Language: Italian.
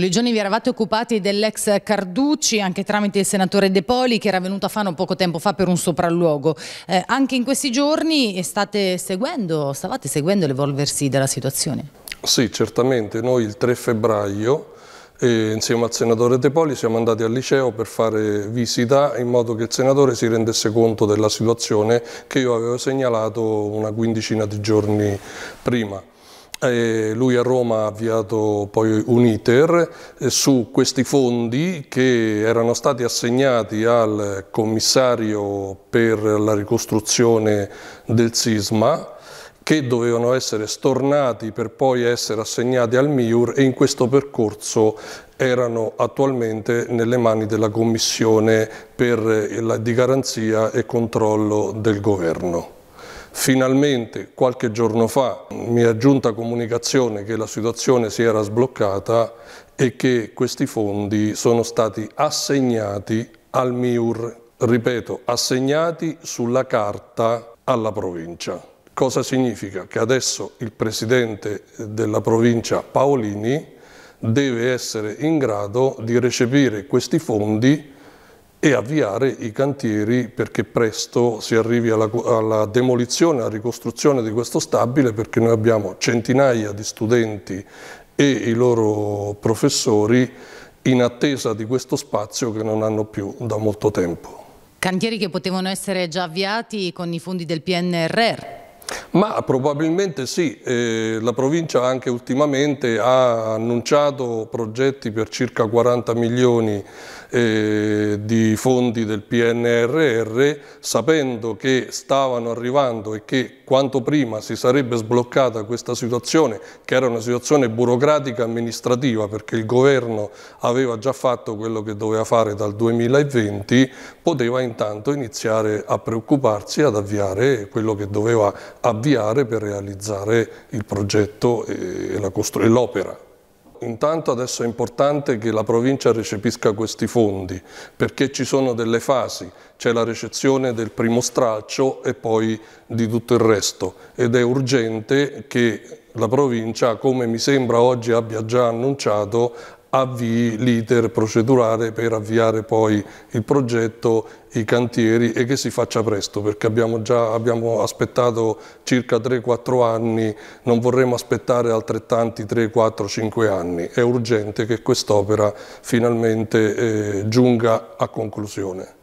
Quei giorni vi eravate occupati dell'ex Carducci anche tramite il senatore De Poli che era venuto a Fano poco tempo fa per un sopralluogo. Eh, anche in questi giorni state seguendo, stavate seguendo l'evolversi della situazione? Sì, certamente. Noi il 3 febbraio e eh, insieme al senatore De Poli siamo andati al liceo per fare visita in modo che il senatore si rendesse conto della situazione che io avevo segnalato una quindicina di giorni prima. Eh, lui a Roma ha avviato poi un iter eh, su questi fondi che erano stati assegnati al commissario per la ricostruzione del sisma che dovevano essere stornati per poi essere assegnati al MIUR e in questo percorso erano attualmente nelle mani della Commissione per la, di garanzia e controllo del governo. Finalmente qualche giorno fa mi è giunta comunicazione che la situazione si era sbloccata e che questi fondi sono stati assegnati al MIUR, ripeto, assegnati sulla carta alla provincia. Cosa significa? Che adesso il presidente della provincia Paolini deve essere in grado di recepire questi fondi e avviare i cantieri perché presto si arrivi alla, alla demolizione, alla ricostruzione di questo stabile perché noi abbiamo centinaia di studenti e i loro professori in attesa di questo spazio che non hanno più da molto tempo. Cantieri che potevano essere già avviati con i fondi del PNRR. Ma probabilmente sì, eh, la provincia anche ultimamente ha annunciato progetti per circa 40 milioni eh, di fondi del PNRR sapendo che stavano arrivando e che quanto prima si sarebbe sbloccata questa situazione che era una situazione burocratica amministrativa perché il governo aveva già fatto quello che doveva fare dal 2020 poteva intanto iniziare a preoccuparsi ad avviare quello che doveva avviare avviare per realizzare il progetto e l'opera. Intanto adesso è importante che la provincia recepisca questi fondi perché ci sono delle fasi, c'è la recezione del primo straccio e poi di tutto il resto ed è urgente che la provincia, come mi sembra oggi abbia già annunciato, avvii l'iter procedurale per avviare poi il progetto, i cantieri e che si faccia presto perché abbiamo già abbiamo aspettato circa 3-4 anni, non vorremmo aspettare altrettanti 3-4-5 anni, è urgente che quest'opera finalmente eh, giunga a conclusione.